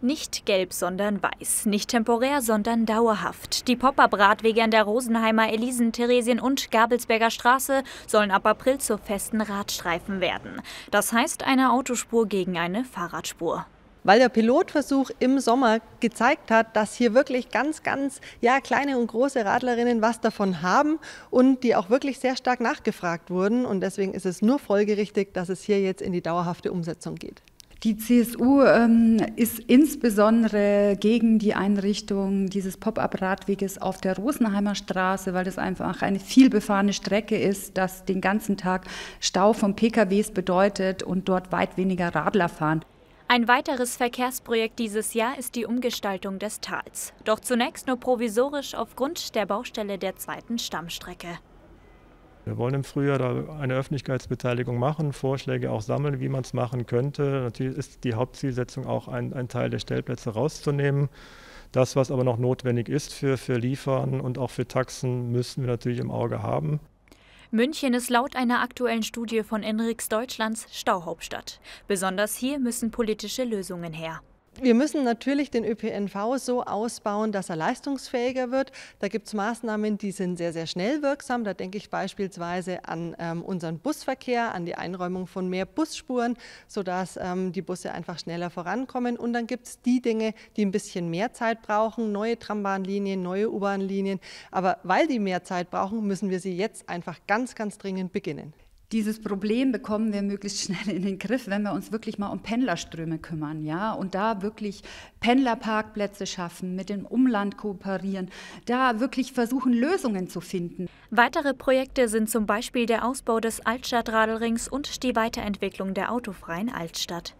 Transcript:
Nicht gelb, sondern weiß. Nicht temporär, sondern dauerhaft. Die Pop-Up-Radwege an der Rosenheimer, Elisen, Theresien und Gabelsberger Straße sollen ab April zu festen Radstreifen werden. Das heißt eine Autospur gegen eine Fahrradspur weil der Pilotversuch im Sommer gezeigt hat, dass hier wirklich ganz, ganz ja, kleine und große Radlerinnen was davon haben und die auch wirklich sehr stark nachgefragt wurden. Und deswegen ist es nur folgerichtig, dass es hier jetzt in die dauerhafte Umsetzung geht. Die CSU ähm, ist insbesondere gegen die Einrichtung dieses Pop-up-Radweges auf der Rosenheimer Straße, weil das einfach eine vielbefahrene Strecke ist, das den ganzen Tag Stau von PKWs bedeutet und dort weit weniger Radler fahren. Ein weiteres Verkehrsprojekt dieses Jahr ist die Umgestaltung des Tals. Doch zunächst nur provisorisch aufgrund der Baustelle der zweiten Stammstrecke. Wir wollen im Frühjahr da eine Öffentlichkeitsbeteiligung machen, Vorschläge auch sammeln, wie man es machen könnte. Natürlich ist die Hauptzielsetzung auch, einen Teil der Stellplätze rauszunehmen. Das, was aber noch notwendig ist für, für Liefern und auch für Taxen, müssen wir natürlich im Auge haben. München ist laut einer aktuellen Studie von Enrix Deutschlands Stauhauptstadt. Besonders hier müssen politische Lösungen her wir müssen natürlich den ÖPNV so ausbauen, dass er leistungsfähiger wird. Da gibt es Maßnahmen, die sind sehr, sehr schnell wirksam. Da denke ich beispielsweise an ähm, unseren Busverkehr, an die Einräumung von mehr Busspuren, sodass ähm, die Busse einfach schneller vorankommen. Und dann gibt es die Dinge, die ein bisschen mehr Zeit brauchen, neue Trambahnlinien, neue U-Bahnlinien. Aber weil die mehr Zeit brauchen, müssen wir sie jetzt einfach ganz, ganz dringend beginnen dieses Problem bekommen wir möglichst schnell in den Griff, wenn wir uns wirklich mal um Pendlerströme kümmern, ja, und da wirklich Pendlerparkplätze schaffen, mit dem Umland kooperieren, da wirklich versuchen, Lösungen zu finden. Weitere Projekte sind zum Beispiel der Ausbau des Altstadtradelrings und die Weiterentwicklung der autofreien Altstadt.